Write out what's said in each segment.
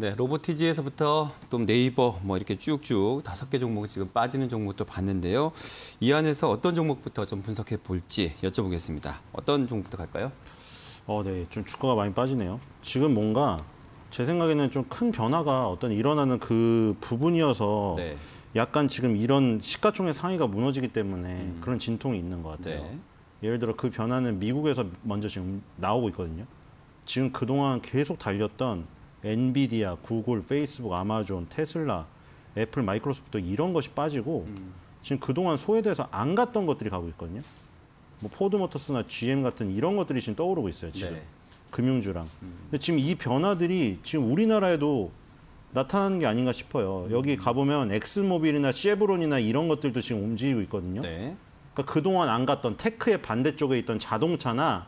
네, 로보티지에서부터 또 네이버 뭐 이렇게 쭉쭉 다섯 개 종목 지금 빠지는 종목도 봤는데요. 이 안에서 어떤 종목부터 좀 분석해 볼지 여쭤보겠습니다. 어떤 종목부터 갈까요? 어, 네, 좀 주가가 많이 빠지네요. 지금 뭔가 제 생각에는 좀 큰 변화가 어떤 일어나는 그 부분이어서 네. 약간 지금 이런 시가총액 상위가 무너지기 때문에 음. 그런 진통이 있는 것 같아요. 네. 예를 들어 그 변화는 미국에서 먼저 지금 나오고 있거든요. 지금 그동안 계속 달렸던 엔비디아, 구글, 페이스북, 아마존, 테슬라, 애플, 마이크로소프트 이런 것이 빠지고 음. 지금 그동안 소외돼서 안 갔던 것들이 가고 있거든요. 뭐 포드모터스나 GM 같은 이런 것들이 지금 떠오르고 있어요. 지금 네. 금융주랑. 음. 근데 지금 이 변화들이 지금 우리나라에도 나타나는 게 아닌가 싶어요. 음. 여기 가보면 엑스모빌이나 쉐브론이나 이런 것들도 지금 움직이고 있거든요. 네. 그러니까 그동안 안 갔던 테크의 반대쪽에 있던 자동차나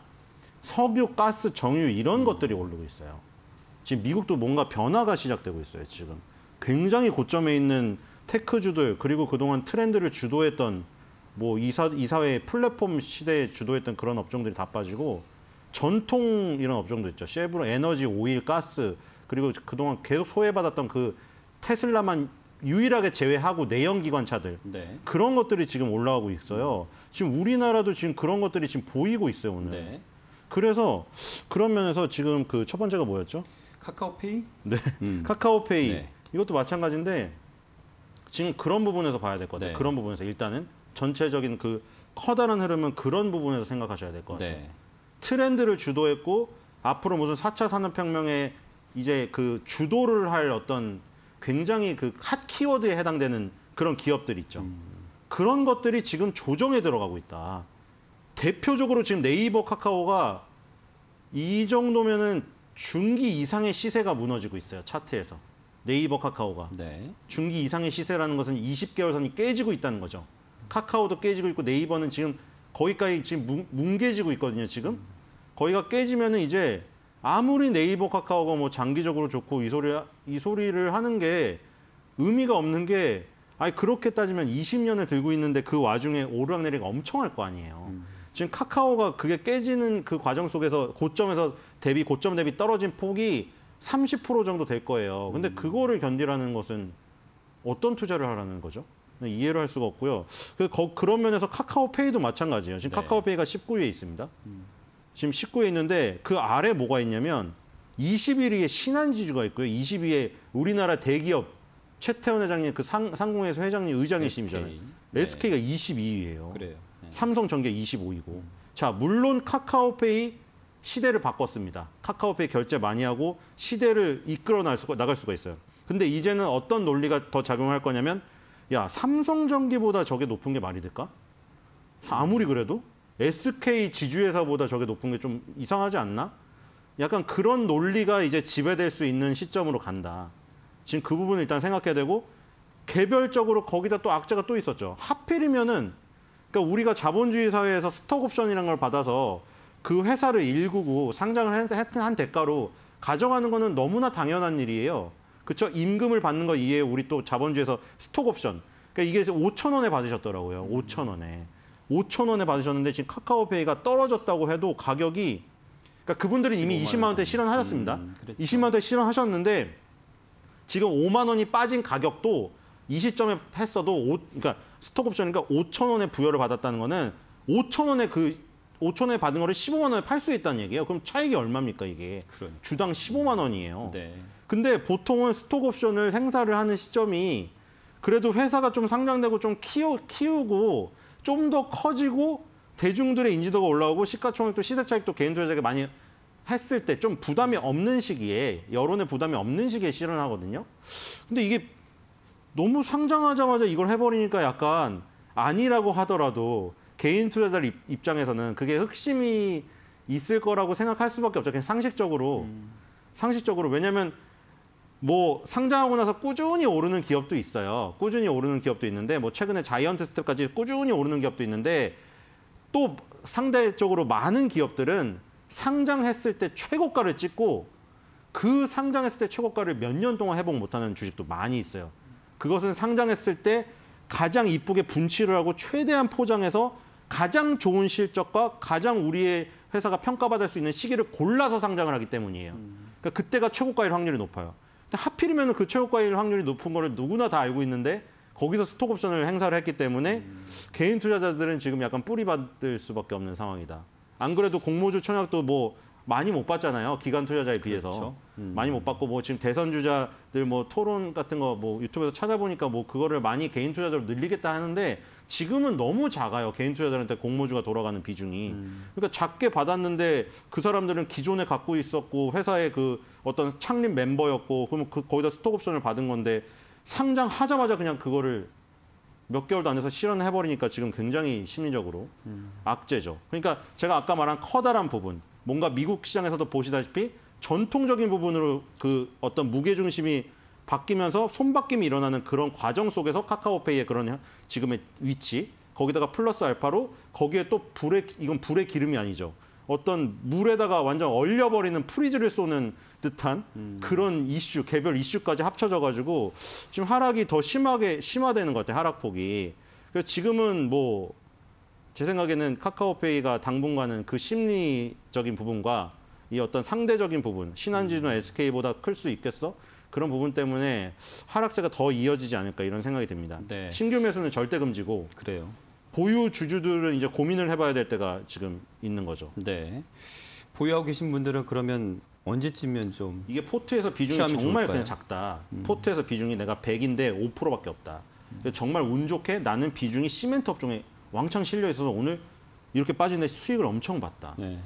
석유, 가스, 정유 이런 음. 것들이 오르고 있어요. 지금 미국도 뭔가 변화가 시작되고 있어요. 지금 굉장히 고점에 있는 테크주들 그리고 그동안 트렌드를 주도했던 뭐 이사 이사회 플랫폼 시대에 주도했던 그런 업종들이 다 빠지고 전통 이런 업종도 있죠. 쉐브로 에너지, 오일, 가스 그리고 그동안 계속 소외받았던 그 테슬라만 유일하게 제외하고 내연기관차들 네. 그런 것들이 지금 올라오고 있어요. 지금 우리나라도 지금 그런 것들이 지금 보이고 있어요 오늘. 네. 그래서 그런 면에서 지금 그 첫 번째가 뭐였죠? 카카오페이? 네. 음. 카카오페이. 네. 이것도 마찬가지인데 지금 그런 부분에서 봐야 될것 같아요. 네. 그런 부분에서 일단은 전체적인 그 커다란 흐름은 그런 부분에서 생각하셔야 될 것 같아요. 네. 트렌드를 주도했고 앞으로 무슨 4차 산업혁명에 이제 그 주도를 할 어떤 굉장히 그 핫 키워드에 해당되는 그런 기업들 있죠. 음. 그런 것들이 지금 조정에 들어가고 있다. 대표적으로 지금 네이버 카카오가 이 정도면은 중기 이상의 시세가 무너지고 있어요. 차트에서. 네이버 카카오가. 네. 중기 이상의 시세라는 것은 20개월 선이 깨지고 있다는 거죠. 카카오도 깨지고 있고 네이버는 지금 거기까지 지금 뭉, 개지고 있거든요, 지금. 거기가 깨지면은 이제 아무리 네이버 카카오가 뭐 장기적으로 좋고 이 소리 이 소리를 하는 게 의미가 없는 게 아니 그렇게 따지면 20년을 들고 있는데 그 와중에 오르락내리락 엄청 할 거 아니에요. 음. 지금 카카오가 그게 깨지는 그 과정 속에서 고점에서 대비 고점 대비 떨어진 폭이 30% 정도 될 거예요. 근데 음. 그거를 견디라는 것은 어떤 투자를 하라는 거죠? 네, 이해를 할 수가 없고요. 그, 거, 그런 면에서 카카오페이도 마찬가지예요. 지금 네. 카카오페이가 19위에 있습니다. 음. 지금 19위에 있는데 그 아래 뭐가 있냐면 21위에 신한지주가 있고요. 2 2위에 우리나라 대기업 최태원 회장님 그 상, 공회에서 회장님 의장이심이잖아요. SK. 네. SK가 22위예요. 그래요. 삼성전기 25이고. 자, 물론 카카오페이 시대를 바꿨습니다. 카카오페이 결제 많이 하고 시대를 이끌어 나갈 수가, 나갈 수가 있어요. 근데 이제는 어떤 논리가 더 작용할 거냐면 야, 삼성전기보다 저게 높은 게 말이 될까? 아무리 그래도 SK 지주회사보다 저게 높은 게 좀 이상하지 않나? 약간 그런 논리가 이제 지배될 수 있는 시점으로 간다. 지금 그 부분을 일단 생각해야 되고 개별적으로 거기다 또 악재가 또 있었죠. 하필이면은 그러니까 우리가 자본주의 사회에서 스톡옵션이라는 걸 받아서 그 회사를 일구고 상장을 한 대가로 가져가는 거는 너무나 당연한 일이에요. 그렇죠? 임금을 받는 거 이외에 우리 또 자본주의에서 스톡옵션. 그러니까 이게 5천 원에 받으셨더라고요. 5천 원에. 5천 원에 받으셨는데 지금 카카오페이가 떨어졌다고 해도 가격이 그러니까 그분들은 이미 20만 원대 실현하셨습니다. 음, 그렇죠. 20만 원대 실현하셨는데 지금 5만 원이 빠진 가격도 이 시점에 했어도 5, 그러니까 스톡옵션이니까 5천 원의 부여를 받았다는 거는 5천 원에 그 5천 원에 받은 거를 15만 원에 팔 수 있다는 얘기예요. 그럼 차익이 얼마입니까 이게? 그러니까. 주당 15만 원이에요. 네. 근데 보통은 스톡옵션을 행사를 하는 시점이 그래도 회사가 좀 상장되고 좀 키우, 키우고 좀 더 커지고 대중들의 인지도가 올라오고 시가총액도 시세차익도 개인 투자자에게 많이 했을 때 좀 부담이 없는 시기에 여론의 부담이 없는 시기에 실현하거든요. 근데 이게 너무 상장하자마자 이걸 해버리니까 약간 아니라고 하더라도 개인 투자자 입장에서는 그게 흑심이 있을 거라고 생각할 수밖에 없죠. 그냥 상식적으로 음. 상식적으로 왜냐하면 뭐 상장하고 나서 꾸준히 오르는 기업도 있어요. 꾸준히 오르는 기업도 있는데 뭐 최근에 자이언트 스텝까지 꾸준히 오르는 기업도 있는데 또 상대적으로 많은 기업들은 상장했을 때 최고가를 찍고 그 상장했을 때 최고가를 몇 년 동안 회복 못하는 주식도 많이 있어요. 그것은 상장했을 때 가장 이쁘게 분칠을 하고 최대한 포장해서 가장 좋은 실적과 가장 우리의 회사가 평가받을 수 있는 시기를 골라서 상장을 하기 때문이에요. 음. 그러니까 그때가 최고가일 확률이 높아요. 하필이면 그 최고가일 확률이 높은 거를 누구나 다 알고 있는데 거기서 스톡옵션을 행사를 했기 때문에 음. 개인 투자자들은 지금 약간 뿌리받을 수밖에 없는 상황이다. 안 그래도 공모주 청약도 뭐 많이 못 받잖아요. 기관 투자자에 비해서. 그렇죠. 음. 많이 못 받고 뭐 지금 대선 주자들 뭐 토론 같은 거 뭐 유튜브에서 찾아보니까 뭐 그거를 많이 개인 투자자로 늘리겠다 하는데 지금은 너무 작아요. 개인 투자자한테 들 공모주가 돌아가는 비중이. 음. 그러니까 작게 받았는데 그 사람들은 기존에 갖고 있었고 회사의 그 어떤 창립 멤버였고 그러면 그 거기다 스톡옵션을 받은 건데 상장하자마자 그냥 그거를 몇 개월도 안 돼서 실현해버리니까 지금 굉장히 심리적으로 음. 악재죠. 그러니까 제가 아까 말한 커다란 부분 뭔가 미국 시장에서도 보시다시피 전통적인 부분으로 그 어떤 무게 중심이 바뀌면서 손바뀜이 일어나는 그런 과정 속에서 카카오페이의 그런 지금의 위치 거기다가 플러스 알파로 거기에 또 불의 이건 불의 기름이 아니죠. 어떤 물에다가 완전 얼려버리는 프리즈를 쏘는 듯한 음. 그런 이슈, 개별 이슈까지 합쳐져가지고 지금 하락이 더 심하게 심화되는 것 같아요. 하락폭이. 그래서 지금은 뭐제 생각에는 카카오페이가 당분간은 그 심리적인 부분과 이 어떤 상대적인 부분, 신한지주나 SK보다 음. 클수 있겠어? 그런 부분 때문에 하락세가 더 이어지지 않을까 이런 생각이 듭니다. 네. 신규 매수는 절대 금지고 그래요. 보유 주주들은 이제 고민을 해봐야 될 때가 지금 있는 거죠. 네. 보유하고 계신 분들은 그러면 언제쯤이면 좀 이게 포트에서 비중이 정말 좋을까요? 그냥 작다. 음. 포트에서 비중이 내가 100인데 5%밖에 없다. 음. 정말 운 좋게 나는 비중이 시멘트 업종에 왕창 실려 있어서 오늘 이렇게 빠진데 수익을 엄청 봤다. 네.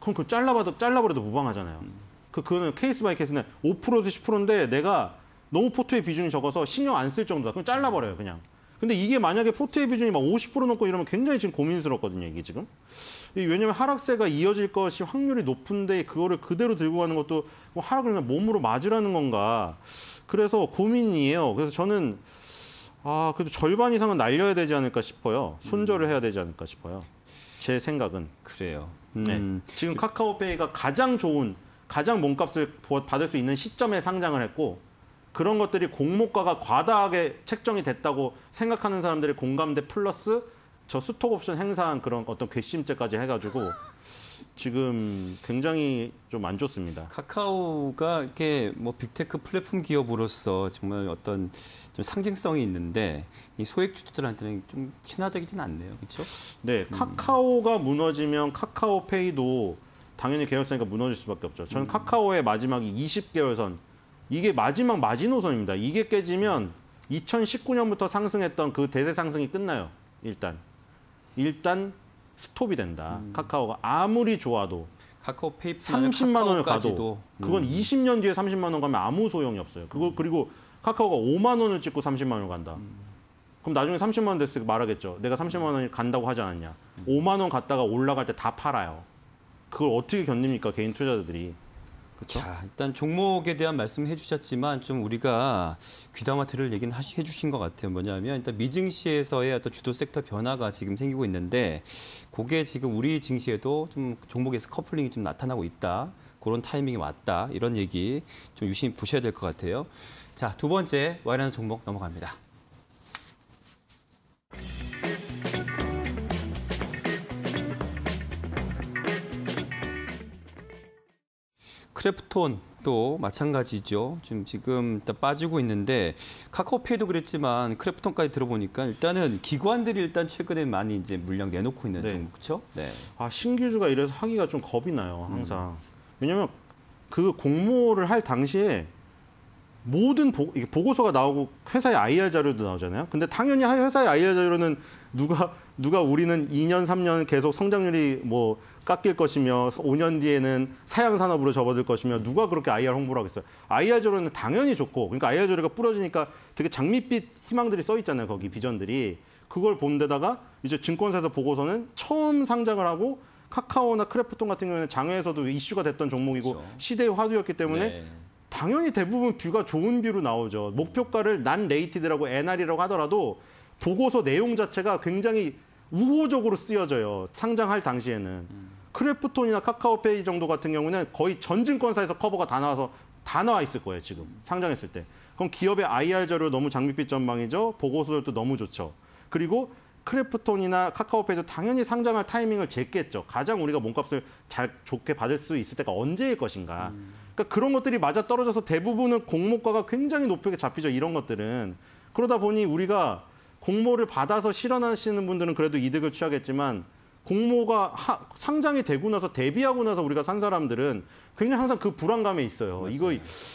그럼 그걸 잘라봐도 잘라버려도 무방하잖아요. 음. 그 그거는 케이스 바이 케이스는 5%에서 10%인데 내가 너무 포트의 비중이 적어서 신경 안 쓸 정도다. 그럼 잘라버려요 그냥. 근데 이게 만약에 포트의 비중이 막 50% 넘고 이러면 굉장히 지금 고민스럽거든요, 이게 지금. 왜냐면 하락세가 이어질 것이 확률이 높은데 그거를 그대로 들고 가는 것도 뭐 하락을 그냥 몸으로 맞으라는 건가. 그래서 고민이에요. 그래서 저는 아, 그래도 절반 이상은 날려야 되지 않을까 싶어요. 손절을 해야 되지 않을까 싶어요. 제 생각은. 그래요. 음. 네. 음. 지금 그 카카오페이가 가장 좋은, 가장 몸값을 받을 수 있는 시점에 상장을 했고 그런 것들이 공모가가 과다하게 책정이 됐다고 생각하는 사람들의 공감대 플러스 저 수톡 옵션 행사한 그런 어떤 괘씸죄까지 해가지고 지금 굉장히 좀 안 좋습니다. 카카오가 이렇게 뭐 빅테크 플랫폼 기업으로서 정말 어떤 좀 상징성이 있는데 이 소액 주주들한테는 좀 친화적이진 않네요. 그렇죠? 네. 음. 카카오가 음. 무너지면 카카오페이도 당연히 계열사니까 무너질 수밖에 없죠. 저는 음. 카카오의 마지막이 20개월선. 이게 마지막 마지노선입니다. 이게 깨지면 2019년부터 상승했던 그 대세 상승이 끝나요. 일단. 일단 스톱이 된다. 음. 카카오가 아무리 좋아도 카카오페이 30만 원을 가도 그건 음. 20년 뒤에 30만 원 가면 아무 소용이 없어요. 그거 음. 그리고 카카오가 5만 원을 찍고 30만 원을 간다. 음. 그럼 나중에 30만 원 됐을 때 말하겠죠. 내가 30만 원이 간다고 하지 않았냐. 5만 음. 원 갔다가 올라갈 때 다 팔아요. 그걸 어떻게 견딥니까 개인 투자자들이. 그렇죠? 자, 일단 종목에 대한 말씀해 주셨지만 좀 우리가 귀담아 들을 얘기는 하 해주신 것 같아요. 뭐냐면 일단 미증시에서의 어떤 주도 섹터 변화가 지금 생기고 있는데 그게 지금 우리 증시에도 좀 종목에서 커플링이 좀 나타나고 있다. 그런 타이밍이 왔다. 이런 얘기 좀 유심히 보셔야 될 것 같아요. 자, 두 번째 와이라는 종목 넘어갑니다. 크래프톤 또 마찬가지죠. 지금 지금 일단 빠지고 있는데 카카오페이도 그랬지만 크래프톤까지 들어보니까 일단은 기관들이 일단 최근에 많이 이제 물량 내놓고 있는 네. 그렇죠? 네. 아 신규주가 이래서 하기가 좀 겁이 나요 음. 항상. 음. 왜냐하면 그 공모를 할 당시에 모든 보, 보고서가 나오고 회사의 IR 자료도 나오잖아요. 근데 당연히 회사의 IR 자료는 누가 누가 우리는 2년 3년 계속 성장률이 뭐 깎일 것이며 5년 뒤에는 사양 산업으로 접어들 것이며 누가 그렇게 IR 홍보를 하겠어요? IR 조례는 당연히 좋고 그러니까 IR 조례가 뿌려지니까 되게 장밋빛 희망들이 써 있잖아요 거기 비전들이 그걸 본 데다가 이제 증권사에서 보고서는 처음 상장을 하고 카카오나 크래프톤 같은 경우에는 장외에서도 이슈가 됐던 종목이고 그렇죠. 시대의 화두였기 때문에 네. 당연히 대부분 뷰가 좋은 뷰로 나오죠. 목표가를 난 레이티드라고 NR이라고 하더라도 보고서 내용 자체가 굉장히 우호적으로 쓰여져요. 상장할 당시에는. 크래프톤이나 카카오페이 정도 같은 경우는 거의 전 증권사에서 커버가 다 나와서 다 나와 있을 거예요, 지금. 상장했을 때. 그럼 기업의 IR 자료 너무 장밋빛 전망이죠. 보고서들도 너무 좋죠. 그리고 크래프톤이나 카카오페이도 당연히 상장할 타이밍을 쟀겠죠. 가장 우리가 몸값을 잘 좋게 받을 수 있을 때가 언제일 것인가. 그러니까 그런 것들이 맞아 떨어져서 대부분은 공모가가 굉장히 높게 잡히죠. 이런 것들은. 그러다 보니 우리가 공모를 받아서 실현하시는 분들은 그래도 이득을 취하겠지만 공모가 하, 상장이 되고 나서 대비하고 나서 우리가 산 사람들은 굉장히 항상 그 불안감에 있어요. 맞아요. 이거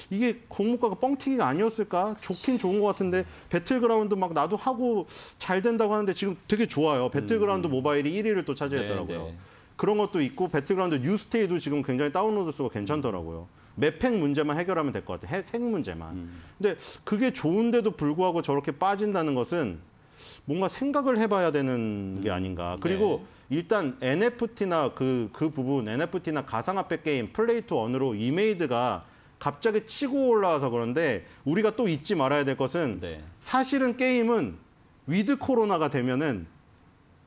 이게 공모가가 뻥튀기가 아니었을까? 좋긴 좋은 것 같은데 배틀그라운드 막 나도 하고 잘 된다고 하는데 지금 되게 좋아요. 배틀그라운드 음. 모바일이 1위를 또 차지했더라고요. 네네. 네. 그런 것도 있고 배틀그라운드 뉴스테이도 지금 굉장히 다운로드 수가 괜찮더라고요. 맵팩 문제만 해결하면 될 것 같아요. 핵, 핵 문제만. 음. 근데 그게 좋은데도 불구하고 저렇게 빠진다는 것은 뭔가 생각을 해봐야 되는 게 음. 아닌가. 그리고 네. 일단 NFT나 그, 그 부분, NFT나 가상화폐 게임, 플레이 투 언으로 이메이드가 갑자기 치고 올라와서 그런데 우리가 또 잊지 말아야 될 것은 네. 사실은 게임은 위드 코로나가 되면은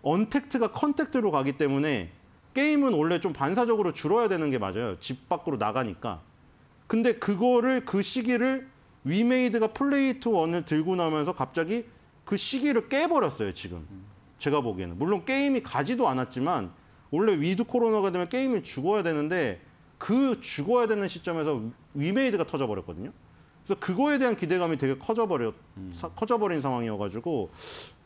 언택트가 컨택트로 가기 때문에 게임은 원래 좀 반사적으로 줄어야 되는 게 맞아요. 집 밖으로 나가니까. 근데 그거를 그 시기를 위메이드가 플레이 투 원을 들고 나면서 갑자기 그 시기를 깨버렸어요, 지금. 제가 보기에는. 물론 게임이 가지도 않았지만 원래 위드 코로나가 되면 게임이 죽어야 되는데 그 죽어야 되는 시점에서 위메이드가 터져버렸거든요. 그래서 그거에 대한 기대감이 되게 커져버려 음. 커져버린 상황이어가지고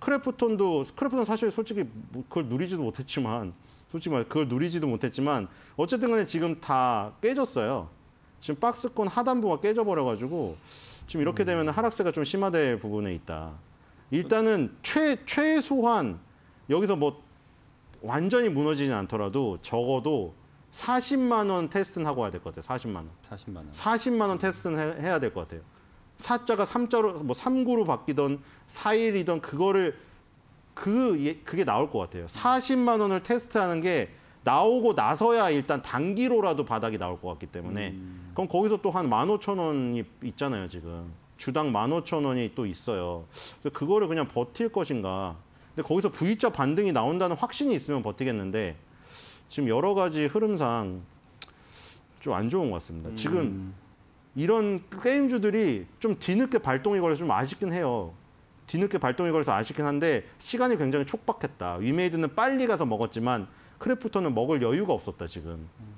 크래프톤도 크래프톤 사실 솔직히 뭐 그걸 누리지도 못했지만 솔직히 말해 그걸 누리지도 못했지만 어쨌든간에 지금 다 깨졌어요. 지금 박스권 하단부가 깨져버려가지고 지금 이렇게 되면 음. 하락세가 좀 심화될 부분에 있다. 일단은 최, 최소한 여기서 뭐 완전히 무너지진 않더라도 적어도 40만 원 테스트는 하고 와야 될 것 같아요. 40만 원. 40만 원. 40만 원 테스트는 해, 야될 것 같아요. 4자가 3자로 뭐 3구로 바뀌던 4일이던 그거를 그 예, 그게 나올 것 같아요. 40만 원을 테스트하는 게 나오고 나서야 일단 단기로라도 바닥이 나올 것 같기 때문에 음. 그럼 거기서 또 한 15,000원이 있잖아요, 지금. 주당 15,000원이 또 있어요. 그래서 그거를 그냥 버틸 것인가. 근데 거기서 V자 반등이 나온다는 확신이 있으면 버티겠는데 지금 여러 가지 흐름상 좀 안 좋은 것 같습니다. 음. 지금 이런 게임주들이 좀 뒤늦게 발동이 걸려서 좀 아쉽긴 해요. 뒤늦게 발동이 걸려서 아쉽긴 한데 시간이 굉장히 촉박했다. 위메이드는 빨리 가서 먹었지만 크래프터는 먹을 여유가 없었다 지금. 음.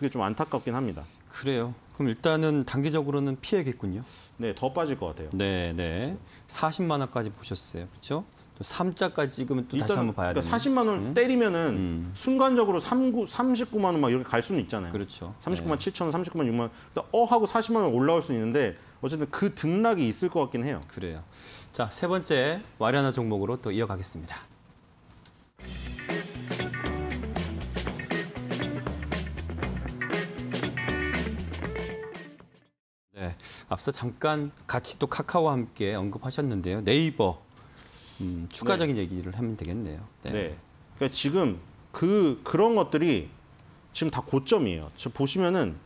그게 좀 안타깝긴 합니다. 그래요. 그럼 일단은 단기적으로는 피해겠군요. 네, 더 빠질 것 같아요. 네, 네. 40만 원까지 보셨어요. 그렇죠? 또 3자까지 찍으면 또 일단, 다시 한번 봐야 그러니까 40만 원 네? 때리면은 음. 순간적으로 39, 39만 원막 이렇게 갈 수는 있잖아요. 그렇죠. 39만 네. 7천 원, 39만 6만 원. 그러니까 어 하고 40만 원 올라올 수는 있는데 어쨌든 그 등락이 있을 것 같긴 해요. 그래요. 자, 세 번째 와련한 리 종목으로 또 이어가겠습니다. 앞서 잠깐 같이 또 카카오와 함께 언급하셨는데요. 네이버 음, 추가적인 네. 얘기를 하면 되겠네요. 네. 네. 그러니까 지금 그 그런 것들이 지금 다 고점이에요. 지금 보시면은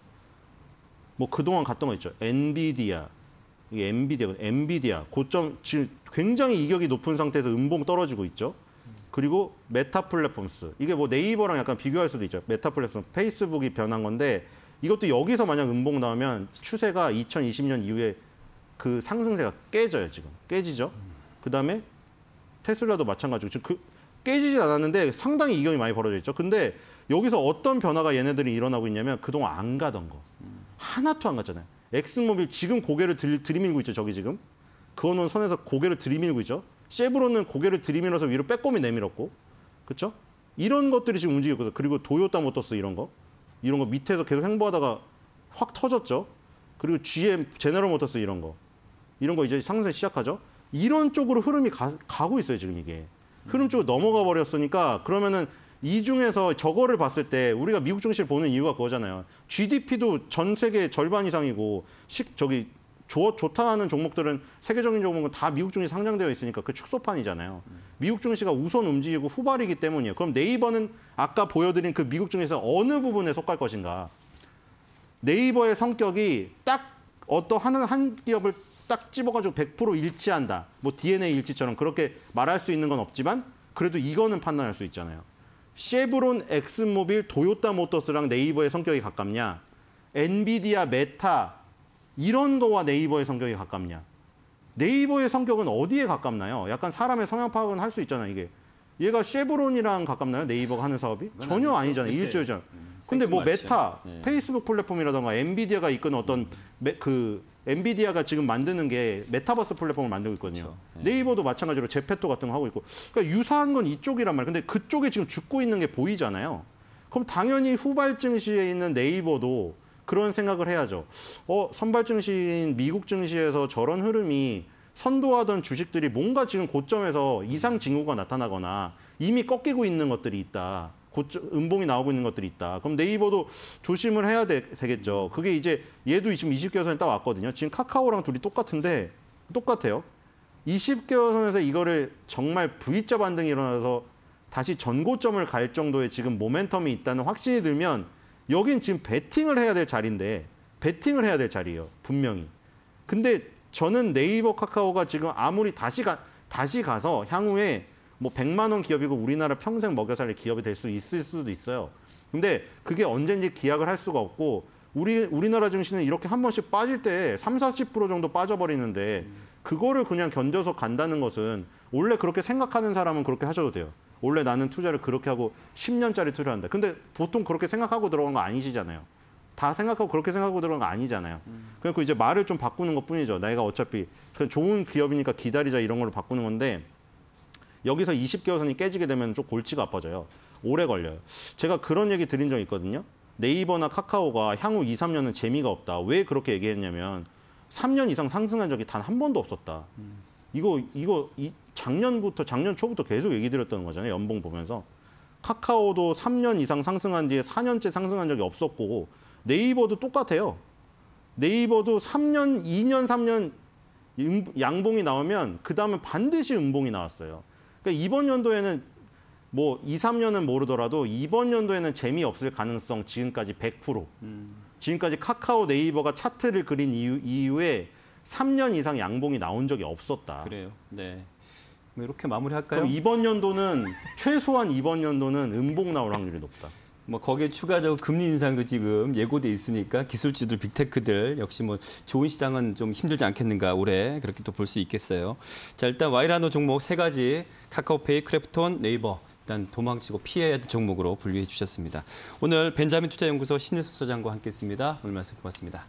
뭐 그동안 갔던 거 있죠. 엔비디아 이게 엔비디아, 엔비디아 고점 지금 굉장히 이격이 높은 상태에서 음봉 떨어지고 있죠. 그리고 메타 플랫폼스 이게 뭐 네이버랑 약간 비교할 수도 있죠. 메타 플랫폼 페이스북이 변한 건데 이것도 여기서 만약 음봉 나오면 추세가 2020년 이후에 그 상승세가 깨져요, 지금. 깨지죠. 그다음에 테슬라도 마찬가지고 지금 그 깨지진 않았는데 상당히 이경이 많이 벌어져 있죠. 근데 여기서 어떤 변화가 얘네들이 일어나고 있냐면 그동안 안 가던 거. 하나도 안 갔잖아요. 엑스모빌 지금 고개를 들, 들이밀고 있죠, 저기 지금. 그거는 선에서 고개를 들이밀고 있죠. 셰브론은 고개를 들이밀어서 위로 빼꼼히 내밀었고. 그렇죠? 이런 것들이 지금 움직이고 있어요. 그리고 도요타 모터스 이런 거. 이런 거 밑에서 계속 횡보하다가 확 터졌죠. 그리고 GM, 제너럴 모터스 이런 거. 이런 거 이제 상승 시작하죠. 이런 쪽으로 흐름이 가, 고 있어요, 지금 이게. 흐름 쪽으로 넘어가 버렸으니까 그러면은 이 중에서 저거를 봤을 때 우리가 미국 증시를 보는 이유가 그거잖아요. GDP도 전 세계 절반 이상이고 식 저기 좋, 좋다는 종목들은 세계적인 종목은 다 미국 증시 상장되어 있으니까 그 축소판이잖아요. 미국 증시가 우선 움직이고 후발이기 때문이에요. 그럼 네이버는 아까 보여드린 그 미국 증시에서 어느 부분에 속할 것인가. 네이버의 성격이 딱 어떠한 한 기업을 딱 집어가지고 100% 일치한다. 뭐 DNA 일치처럼 그렇게 말할 수 있는 건 없지만 그래도 이거는 판단할 수 있잖아요. 쉐브론, 엑스모빌, 도요타 모터스랑 네이버의 성격이 가깝냐? 엔비디아, 메타, 이런 거와 네이버의 성격이 가깝냐? 네이버의 성격은 어디에 가깝나요? 약간 사람의 성향 파악은 할 수 있잖아, 요 이게. 얘가 쉐브론이랑 가깝나요? 네이버가 하는 사업이? 전혀 아니잖아요. 일주일 전. 요 음, 근데 뭐 메타, 네. 페이스북 플랫폼이라던가 엔비디아가 이끄는 어떤 메, 그 엔비디아가 지금 만드는 게 메타버스 플랫폼을 만들고 있거든요. 그렇죠. 네. 이버도 마찬가지로 제페토 같은 거 하고 있고. 그러니까 유사한 건 이쪽이란 말이에요. 근데 그쪽에 지금 죽고 있는 게 보이잖아요. 그럼 당연히 후발증시에 있는 네이버도 그런 생각을 해야죠. 어, 선발 증시인 미국 증시에서 저런 흐름이 선도하던 주식들이 뭔가 지금 고점에서 이상 징후가 나타나거나 이미 꺾이고 있는 것들이 있다. 고점, 음봉이 나오고 있는 것들이 있다. 그럼 네이버도 조심을 해야 되, 겠죠 그게 이제 얘도 지금 20개월선에 딱 왔거든요. 지금 카카오랑 둘이 똑같은데 똑같아요. 20개월선에서 이거를 정말 V자 반등이 일어나서 다시 전고점을 갈 정도의 지금 모멘텀이 있다는 확신이 들면 여긴 지금 베팅을 해야 될 자리인데 베팅을 해야 될 자리예요. 분명히. 근데 저는 네이버 카카오가 지금 아무리 다시 가 다시 가서 향후에 뭐 100만 원 기업이고 우리나라 평생 먹여 살릴 기업이 될 수 있을 수도 있어요. 근데 그게 언젠지 기약을 할 수가 없고 우리 우리나라 증시는 이렇게 한 번씩 빠질 때 3, 40% 정도 빠져버리는데 그거를 그냥 견뎌서 간다는 것은 원래 그렇게 생각하는 사람은 그렇게 하셔도 돼요. 원래 나는 투자를 그렇게 하고 10년짜리 투자한다. 를 근데 보통 그렇게 생각하고 들어간 거 아니시잖아요. 다 생각하고 그렇게 생각하고 들어간 거 아니잖아요. 음. 그러니 이제 말을 좀 바꾸는 것 뿐이죠. 내가 어차피 좋은 기업이니까 기다리자 이런 걸로 바꾸는 건데 여기서 20개월 선이 깨지게 되면 좀 골치가 아파져요. 오래 걸려요. 제가 그런 얘기 드린 적 있거든요. 네이버나 카카오가 향후 2, 3년은 재미가 없다. 왜 그렇게 얘기했냐면 3년 이상 상승한 적이 단 한 번도 없었다. 음. 이거 이거 이, 작년부터 작년 초부터 계속 얘기 드렸던 거잖아요. 연봉 보면서. 카카오도 3년 이상 상승한 뒤에 4년째 상승한 적이 없었고 네이버도 똑같아요. 네이버도 3년, 2년, 3년 음, 양봉이 나오면 그 다음에 반드시 음봉이 나왔어요. 그러니까 이번 연도에는 뭐 2, 3년은 모르더라도 이번 연도에는 재미없을 가능성 지금까지 100%. 음. 지금까지 카카오 네이버가 차트를 그린 이후, 이후에 3년 이상 양봉이 나온 적이 없었다. 그래요. 네. 뭐 이렇게 마무리할까요? 그럼 이번 연도는 최소한 이번 연도는 음봉 나올 확률이 높다. 뭐 거기에 추가적으로 금리 인상도 지금 예고돼 있으니까 기술주들 빅테크들 역시 뭐 좋은 시장은 좀 힘들지 않겠는가 올해 그렇게 또 볼 수 있겠어요. 자 일단 와이라노 종목 세 가지 카카오페이, 크래프톤, 네이버 일단 도망치고 피해야 할 종목으로 분류해 주셨습니다. 오늘 벤자민 투자연구소 신일섭 소장과 함께했습니다. 오늘 말씀 고맙습니다.